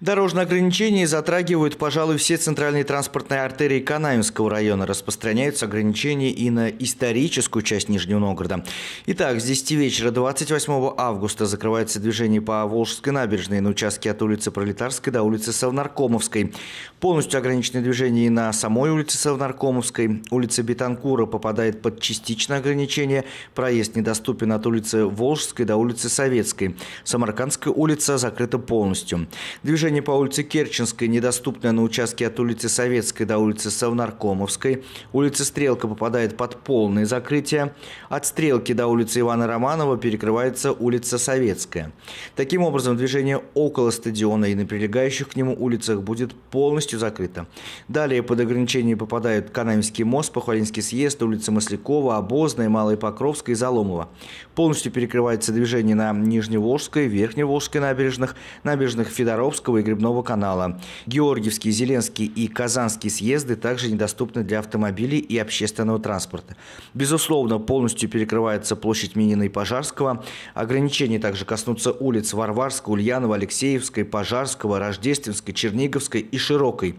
Дорожные ограничения затрагивают, пожалуй, все центральные транспортные артерии Канавинского района. Распространяются ограничения и на историческую часть Нижнего Новгорода. Итак, с 10 вечера 28 августа закрывается движение по Волжской набережной на участке от улицы Пролетарской до улицы Совнаркомовской. Полностью ограничено движение и на самой улице Совнаркомовской. Улица Бетанкура попадает под частичное ограничение. Проезд недоступен от улицы Волжской до улицы Советской. Самаркандская улица закрыта полностью. Движение Движение по улице Керченской, недоступное на участке от улицы Советской до улицы Совнаркомовской. Улица Стрелка попадает под полное закрытие. От Стрелки до улицы Ивана Романова перекрывается улица Советская. Таким образом, движение около стадиона и на прилегающих к нему улицах будет полностью закрыто. Далее под ограничение попадают Канамский мост, Похвалинский съезд, улица Маслякова, Обозная, Малая Покровская и Заломова. Полностью перекрывается движение на Нижневолжской, Верхневолжской набережных, набережных Федоровского, Курского и Грибного канала. Георгиевский, Зеленский и Казанский съезды также недоступны для автомобилей и общественного транспорта. Безусловно, полностью перекрывается площадь Минина и Пожарского. Ограничения также коснутся улиц Варварского, Ульянова, Алексеевской, Пожарского, Рождественской, Черниговской и Широкой.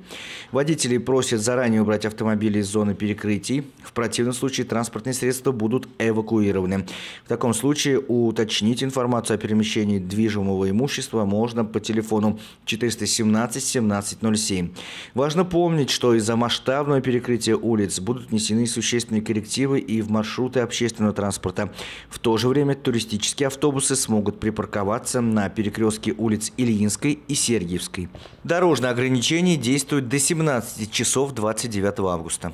Водители просят заранее убрать автомобили из зоны перекрытий. В противном случае транспортные средства будут эвакуированы. В таком случае уточнить информацию о перемещении движимого имущества можно по телефону 417 1707. Важно помнить, что из-за масштабного перекрытия улиц будут внесены существенные коррективы и в маршруты общественного транспорта. В то же время туристические автобусы смогут припарковаться на перекрестке улиц Ильинской и Сергиевской. Дорожные ограничения действуют до 17 часов 29 августа.